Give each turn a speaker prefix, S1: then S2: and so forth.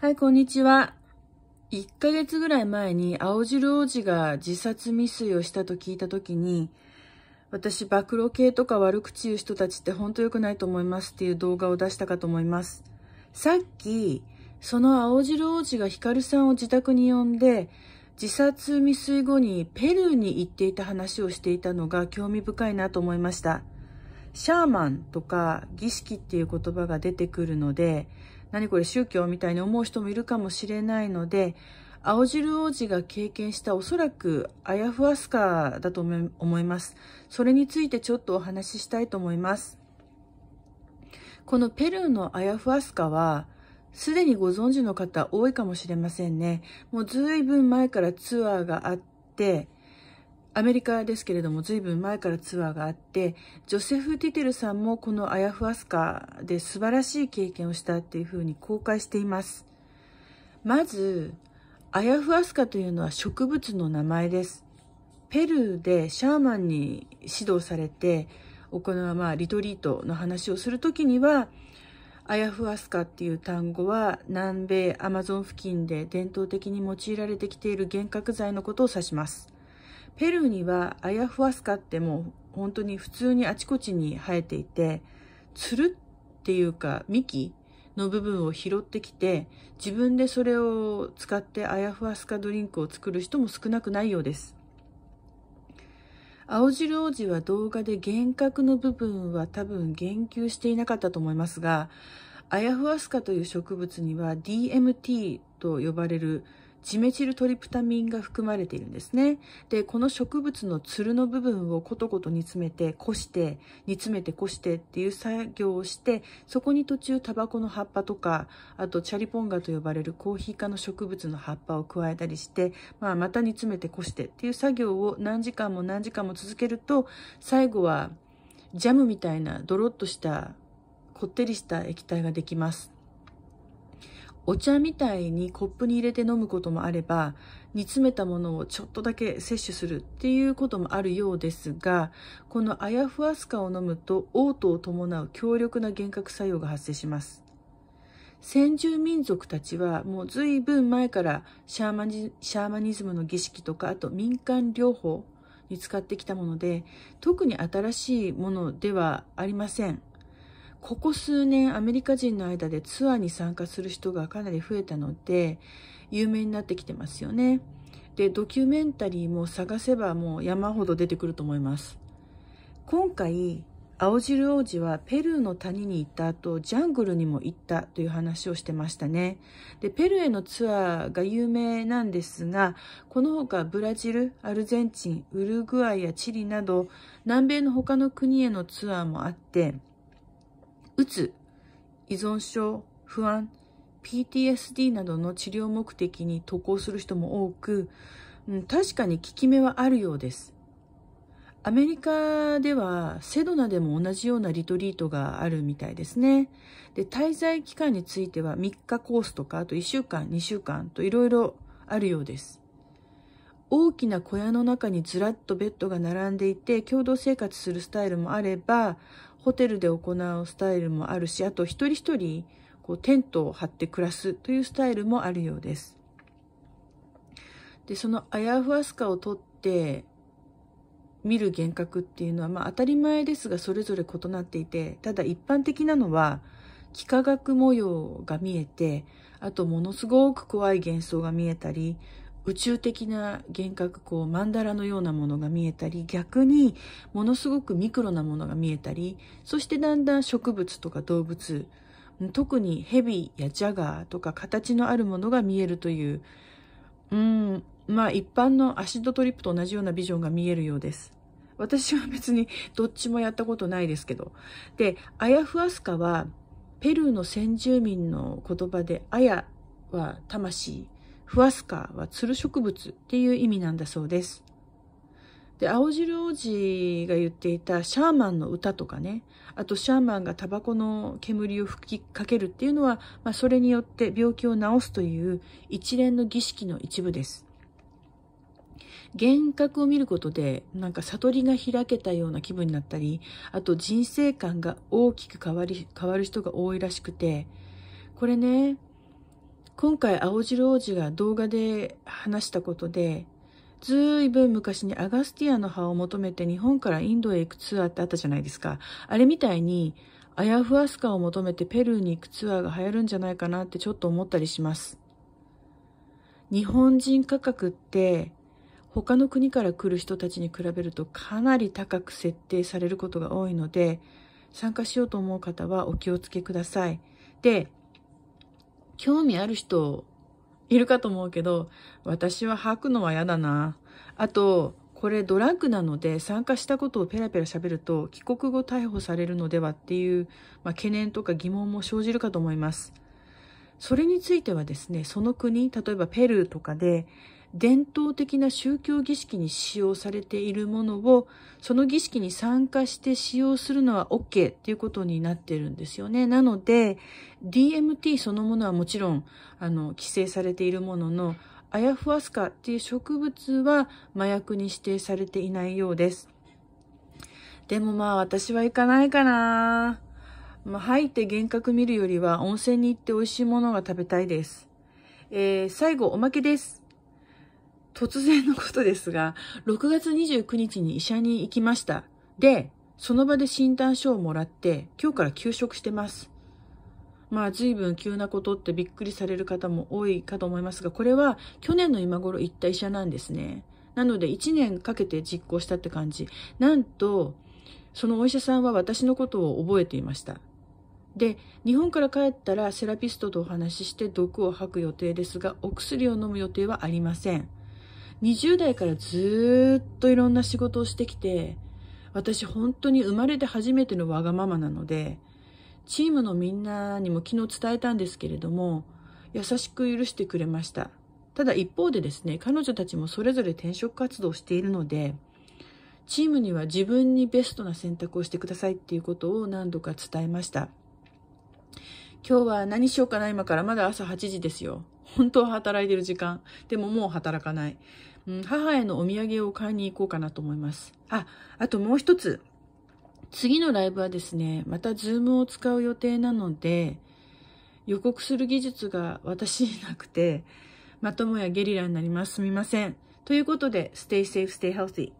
S1: はい、こんにちは。1ヶ月ぐらい前に青汁王子が自殺未遂をしたと聞いたときに、私、暴露系とか悪口言う人たちって本当良くないと思いますっていう動画を出したかと思います。さっき、その青汁王子がヒカルさんを自宅に呼んで、自殺未遂後にペルーに行っていた話をしていたのが興味深いなと思いました。シャーマンとか儀式っていう言葉が出てくるので、何これ宗教みたいに思う人もいるかもしれないので、青汁王子が経験したおそらくアヤフアスカだと思います。それについてちょっとお話ししたいと思います。このペルーのアヤフアスカは、すでにご存知の方多いかもしれませんね。もうずいぶん前からツアーがあって、アメリカですけれども随分前からツアーがあってジョセフ・ティテルさんもこのアヤフアスカで素晴らしい経験をしたっていうふうに公開していますまずアヤフアスカというのは植物の名前ですペルーでシャーマンに指導されて行う、まあ、リトリートの話をする時にはアヤフアスカっていう単語は南米アマゾン付近で伝統的に用いられてきている幻覚剤のことを指しますペルーにはアヤフアスカってもう本当に普通にあちこちに生えていて、つるっていうか幹の部分を拾ってきて、自分でそれを使ってアヤフアスカドリンクを作る人も少なくないようです。青汁王子は動画で幻覚の部分は多分言及していなかったと思いますが、アヤフアスカという植物には DMT と呼ばれるジメチルトリプタミンが含まれているんですね。で、この植物のつるの部分をコトコト煮詰めて、こして、煮詰めてこしてっていう作業をして、そこに途中タバコの葉っぱとか、あとチャリポンガと呼ばれるコーヒー科の植物の葉っぱを加えたりして、まあ、また煮詰めてこしてっていう作業を何時間も何時間も続けると、最後はジャムみたいなドロッとしたこってりした液体ができます。お茶みたいにコップに入れて飲むこともあれば、煮詰めたものをちょっとだけ摂取するっていうこともあるようですが、このアヤフアスカを飲むと、嘔吐を伴う強力な幻覚作用が発生します。先住民族たちはもう随分前からシャーマニシャーマニズムの儀式とかあと民間療法に使ってきたもので特に新しいものではありませんここ数年アメリカ人の間でツアーに参加する人がかなり増えたので、有名になってきてますよね。で、ドキュメンタリーも探せばもう山ほど出てくると思います。今回、青汁王子はペルーの谷に行った後、ジャングルにも行ったという話をしてましたね。で、ペルーへのツアーが有名なんですが、この他ブラジル、アルゼンチン、ウルグアイやチリなど、南米の他の国へのツアーもあって、うつ、依存症、不安、PTSD などの治療目的に渡航する人も多く、うん、確かに効き目はあるようです。アメリカではセドナでも同じようなリトリートがあるみたいですね。で、滞在期間については3日コースとか、あと1週間、2週間といろいろあるようです。大きな小屋の中にずらっとベッドが並んでいて、共同生活するスタイルもあれば、ホテルで行うスタイルもあるし、あと一人一人、こうテントを張って暮らすというスタイルもあるようです。で、そのアヤフアスカを取って見る幻覚っていうのは、まあ当たり前ですがそれぞれ異なっていて、ただ一般的なのは、幾何学模様が見えて、あとものすごく怖い幻想が見えたり、宇宙的な幻覚こう曼荼羅のようなものが見えたり逆にものすごくミクロなものが見えたりそしてだんだん植物とか動物特にヘビやジャガーとか形のあるものが見えるといううんまあ一般のアシッドトリップと同じようなビジョンが見えるようです。私は別にどっちもやったことないですけど。で、アヤフアスカはペルーの先住民の言葉でアヤは魂フワスカはつる植物っていう意味なんだそうです。で、青汁王子が言っていたシャーマンの歌とかね、あとシャーマンがタバコの煙を吹きかけるっていうのは、まあ、それによって病気を治すという一連の儀式の一部です。幻覚を見ることで、なんか悟りが開けたような気分になったり、あと人生観が大きく変わり、変わる人が多いらしくて、これね、今回青汁王子が動画で話したことでずいぶん昔にアガスティアの葉を求めて日本からインドへ行くツアーってあったじゃないですかあれみたいにアヤフアスカを求めてペルーに行くツアーが流行るんじゃないかなってちょっと思ったりします日本人価格って他の国から来る人たちに比べるとかなり高く設定されることが多いので参加しようと思う方はお気をつけくださいで興味ある人いるかと思うけど、私は吐くのは嫌だな。あと、これドラッグなので参加したことをペラペラ喋ると帰国後逮捕されるのではっていう、まあ、懸念とか疑問も生じるかと思います。それについてはですね、その国、例えばペルーとかで、伝統的な宗教儀式に使用されているものを、その儀式に参加して使用するのは OK っていうことになってるんですよね。なので、DMT そのものはもちろん、あの、規制されているものの、アヤフアスカっていう植物は麻薬に指定されていないようです。でもまあ私は行かないかな。まあ、入って幻覚見るよりは温泉に行って美味しいものが食べたいです。えー、最後おまけです。突然のことですが、6月29日に医者に行きました。で、その場で診断書をもらって、今日から休職してます。まあ、随分急なことってびっくりされる方も多いかと思いますが、これは去年の今頃行った医者なんですね。なので、1年かけて実行したって感じ。なんと、そのお医者さんは私のことを覚えていました。で、日本から帰ったらセラピストとお話しして毒を吐く予定ですが、お薬を飲む予定はありません。20代からずっといろんな仕事をしてきて、私本当に生まれて初めてのわがままなので、チームのみんなにも昨日伝えたんですけれども、優しく許してくれました。ただ一方でですね、彼女たちもそれぞれ転職活動をしているので、チームには自分にベストな選択をしてくださいっていうことを何度か伝えました。今日は何しようかな今からまだ朝8時ですよ。本当は働いてる時間。でももう働かない。うん、母へのお土産を買いに行こうかなと思います。あ、あともう一つ。次のライブはですね、またズームを使う予定なので、予告する技術が私になくて、まともやゲリラになります。すみません。ということで、stay safe, stay healthy.